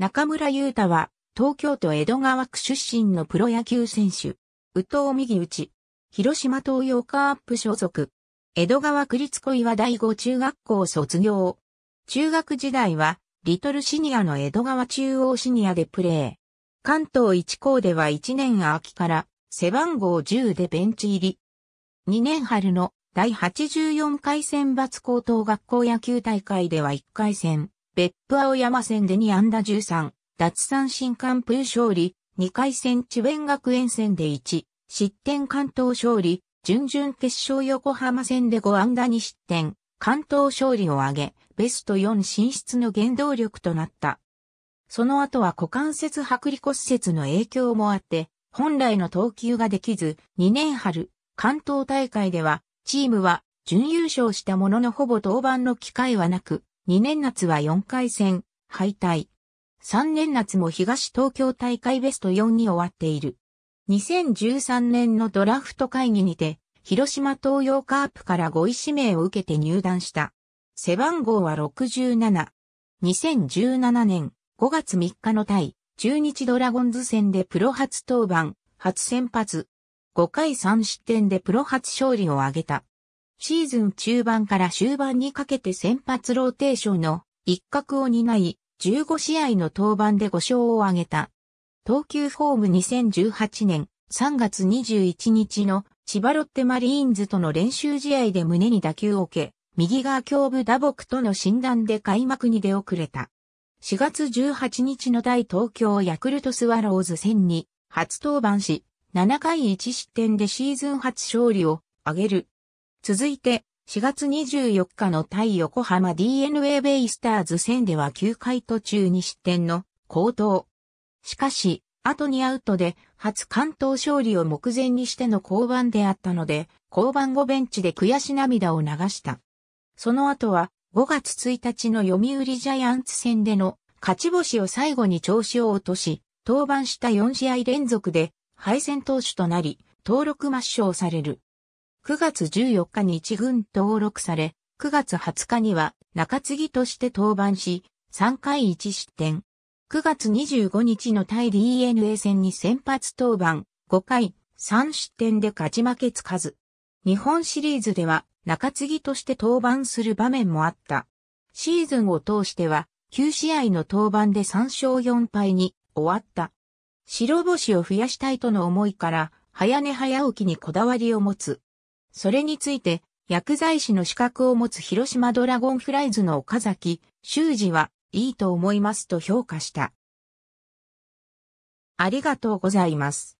中村優太は、東京都江戸川区出身のプロ野球選手。宇藤右内。広島東洋カープ所属。江戸川区立小岩第五中学校卒業。中学時代は、リトルシニアの江戸川中央シニアでプレー。関東一校では1年秋から背番号10でベンチ入り。2年春の第84回選抜高等学校野球大会では1回戦。別府青山戦で2安打13、奪三振完封勝利、2回戦智弁学園戦で1、失点関東勝利、準々決勝横浜戦で5安打2失点、関東勝利を挙げ、ベスト4進出の原動力となった。その後は股関節剥離骨折の影響もあって、本来の投球ができず、2年春、関東大会では、チームは準優勝したもののほぼ登板の機会はなく、2年夏は4回戦、敗退。3年夏も東東京大会ベスト4に終わっている。2013年のドラフト会議にて、広島東洋カープから5位指名を受けて入団した。背番号は67。2017年5月3日の対、中日ドラゴンズ戦でプロ初登板、初先発。5回3失点でプロ初勝利を挙げた。シーズン中盤から終盤にかけて先発ローテーションの一角を担い、15試合の登板で5勝を挙げた。投球フォーム2018年3月21日の千葉ロッテマリーンズとの練習試合で胸に打球を受け、右側胸部打撲との診断で開幕に出遅れた。4月18日の大東京ヤクルトスワローズ戦に初登板し、7回1失点でシーズン初勝利を挙げる続いて、4月24日の対横浜 DNA ベイスターズ戦では9回途中に失点の高騰。しかし、後にアウトで初関東勝利を目前にしての降板であったので、降板後ベンチで悔し涙を流した。その後は5月1日の読売ジャイアンツ戦での勝ち星を最後に調子を落とし、登板した4試合連続で敗戦投手となり、登録抹消される。9月14日に一軍登録され、9月20日には中継ぎとして登板し、3回1失点。9月25日の対 DNA 戦に先発登板、5回3失点で勝ち負けつかず。日本シリーズでは中継ぎとして登板する場面もあった。シーズンを通しては9試合の登板で3勝4敗に終わった。白星を増やしたいとの思いから、早寝早起きにこだわりを持つ。それについて、薬剤師の資格を持つ広島ドラゴンフライズの岡崎修二は、いいと思いますと評価した。ありがとうございます。